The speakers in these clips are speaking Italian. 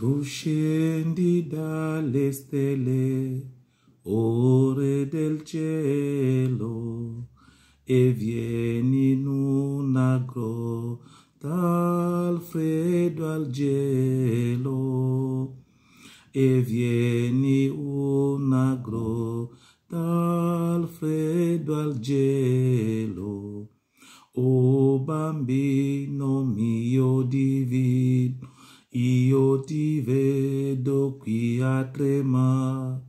Tu scendi dalle stelle, ore del cielo, e vieni in una grotta al freddo al gelo. E vieni una grotta al freddo al gelo. O bambino mio divino, io ti vedo qui a tremare,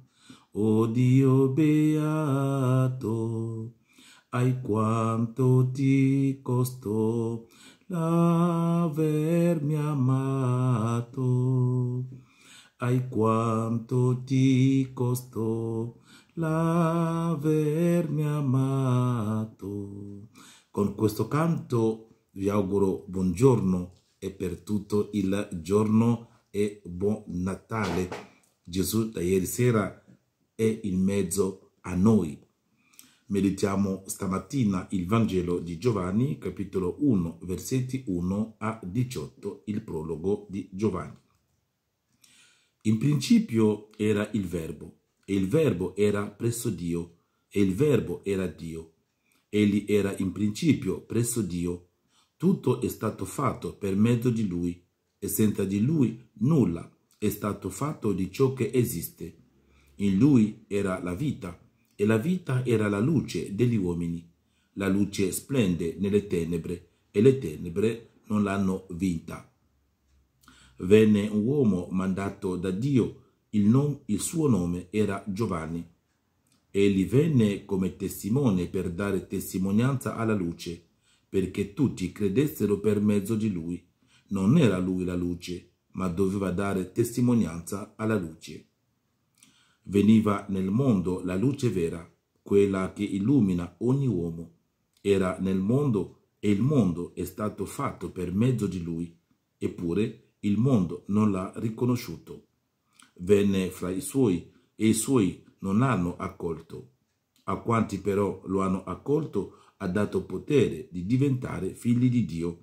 o oh Dio beato, ai quanto ti costò l'avermi amato, ai quanto ti costò l'avermi amato. Con questo canto vi auguro buongiorno e per tutto il giorno e buon Natale. Gesù da ieri sera è in mezzo a noi. Meditiamo stamattina il Vangelo di Giovanni, capitolo 1, versetti 1 a 18, il prologo di Giovanni. In principio era il Verbo, e il Verbo era presso Dio, e il Verbo era Dio. Egli era in principio presso Dio tutto è stato fatto per mezzo di lui e senza di lui nulla è stato fatto di ciò che esiste. In lui era la vita e la vita era la luce degli uomini. La luce splende nelle tenebre e le tenebre non l'hanno vinta. Venne un uomo mandato da Dio, il, nom, il suo nome era Giovanni. Egli venne come testimone per dare testimonianza alla luce perché tutti credessero per mezzo di lui. Non era lui la luce, ma doveva dare testimonianza alla luce. Veniva nel mondo la luce vera, quella che illumina ogni uomo. Era nel mondo e il mondo è stato fatto per mezzo di lui, eppure il mondo non l'ha riconosciuto. Venne fra i suoi e i suoi non l'hanno accolto. A quanti però lo hanno accolto ha dato potere di diventare figli di Dio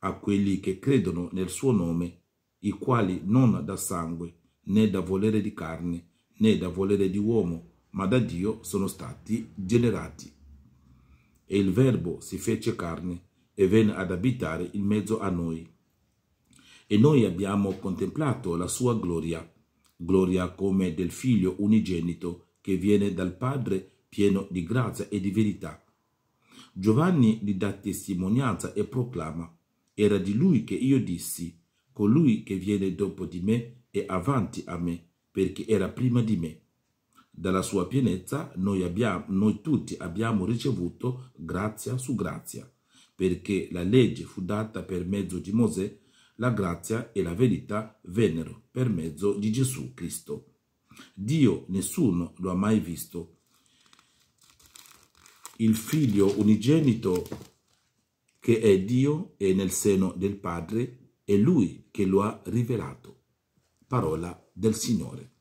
a quelli che credono nel suo nome, i quali non da sangue, né da volere di carne, né da volere di uomo, ma da Dio sono stati generati. E il Verbo si fece carne e venne ad abitare in mezzo a noi. E noi abbiamo contemplato la sua gloria, gloria come del Figlio unigenito che viene dal Padre pieno di grazia e di verità Giovanni gli dà testimonianza e proclama, era di lui che io dissi, colui che viene dopo di me è avanti a me, perché era prima di me. Dalla sua pienezza noi, abbiamo, noi tutti abbiamo ricevuto grazia su grazia, perché la legge fu data per mezzo di Mosè, la grazia e la verità vennero per mezzo di Gesù Cristo. Dio nessuno lo ha mai visto, il figlio unigenito che è Dio e nel seno del Padre, è lui che lo ha rivelato. Parola del Signore.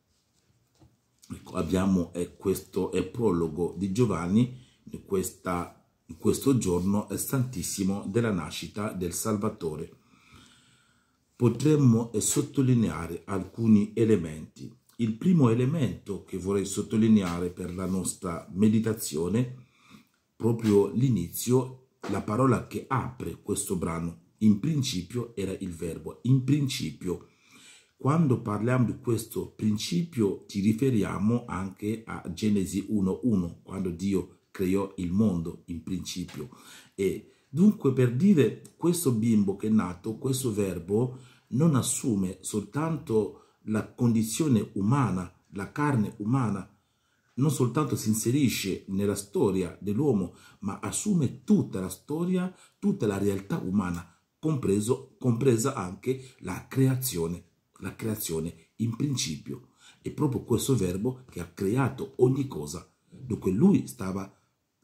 Ecco, abbiamo eh, questo è prologo di Giovanni in, questa, questo giorno santissimo della nascita del Salvatore. Potremmo eh, sottolineare alcuni elementi. Il primo elemento che vorrei sottolineare per la nostra meditazione è proprio l'inizio, la parola che apre questo brano. In principio era il verbo, in principio. Quando parliamo di questo principio ci riferiamo anche a Genesi 1.1, quando Dio creò il mondo in principio. E dunque per dire questo bimbo che è nato, questo verbo non assume soltanto la condizione umana, la carne umana, non soltanto si inserisce nella storia dell'uomo, ma assume tutta la storia, tutta la realtà umana, compreso, compresa anche la creazione, la creazione in principio. È proprio questo verbo che ha creato ogni cosa. Dunque lui stava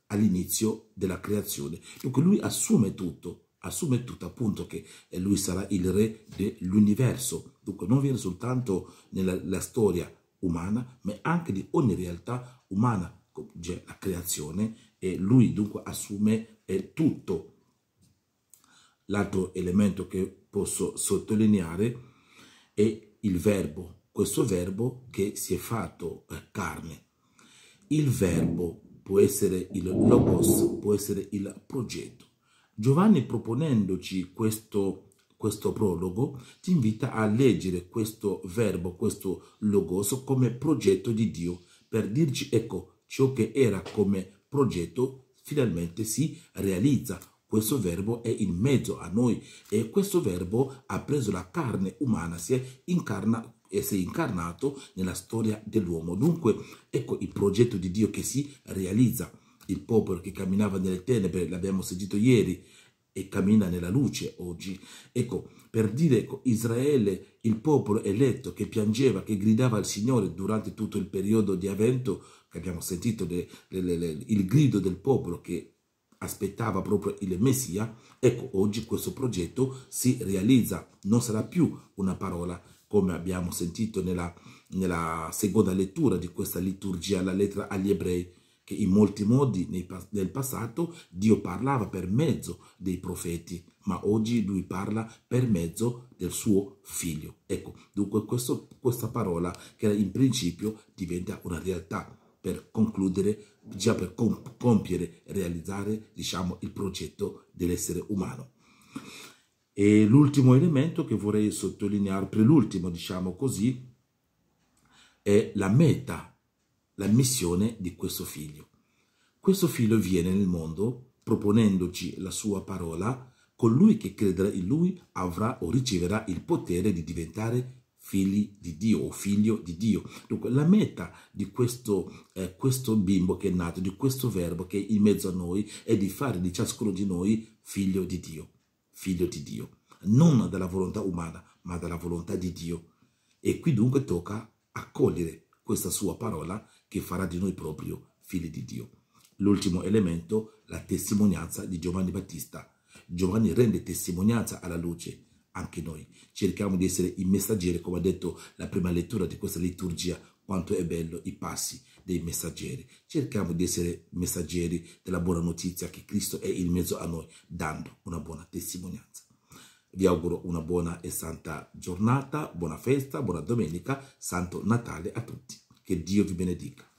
all'inizio della creazione. Dunque lui assume tutto, assume tutto appunto che lui sarà il re dell'universo. Dunque non viene soltanto nella storia, umana, ma anche di ogni realtà umana, cioè la creazione, e lui dunque assume eh, tutto. L'altro elemento che posso sottolineare è il verbo, questo verbo che si è fatto carne. Il verbo può essere il logos, può essere il progetto. Giovanni proponendoci questo progetto, questo prologo, ti invita a leggere questo verbo, questo logos come progetto di Dio per dirci ecco ciò che era come progetto finalmente si realizza. Questo verbo è in mezzo a noi e questo verbo ha preso la carne umana, si è incarna e si è incarnato nella storia dell'uomo. Dunque, ecco il progetto di Dio che si realizza. Il popolo che camminava nelle tenebre, l'abbiamo sentito ieri, e cammina nella luce oggi. Ecco, per dire ecco, Israele, il popolo eletto che piangeva, che gridava al Signore durante tutto il periodo di avvento, che abbiamo sentito le, le, le, il grido del popolo che aspettava proprio il Messia, ecco oggi questo progetto si realizza, non sarà più una parola come abbiamo sentito nella, nella seconda lettura di questa liturgia, la lettera agli ebrei, che in molti modi nei, del passato Dio parlava per mezzo dei profeti, ma oggi lui parla per mezzo del suo figlio. Ecco, dunque questo, questa parola che in principio diventa una realtà per concludere, già per compiere, realizzare diciamo, il progetto dell'essere umano. E l'ultimo elemento che vorrei sottolineare, per l'ultimo diciamo così, è la meta la missione di questo figlio. Questo figlio viene nel mondo proponendoci la sua parola, colui che crederà in lui avrà o riceverà il potere di diventare figli di Dio o figlio di Dio. Dunque la meta di questo, eh, questo bimbo che è nato, di questo verbo che è in mezzo a noi, è di fare di ciascuno di noi figlio di Dio, figlio di Dio, non dalla volontà umana, ma dalla volontà di Dio. E qui dunque tocca accogliere questa sua parola che farà di noi proprio figli di Dio. L'ultimo elemento, la testimonianza di Giovanni Battista. Giovanni rende testimonianza alla luce, anche noi cerchiamo di essere i messaggeri, come ha detto la prima lettura di questa liturgia, quanto è bello i passi dei messaggeri. Cerchiamo di essere messaggeri della buona notizia che Cristo è in mezzo a noi, dando una buona testimonianza. Vi auguro una buona e santa giornata, buona festa, buona domenica, santo Natale a tutti. Che Dio vi benedica.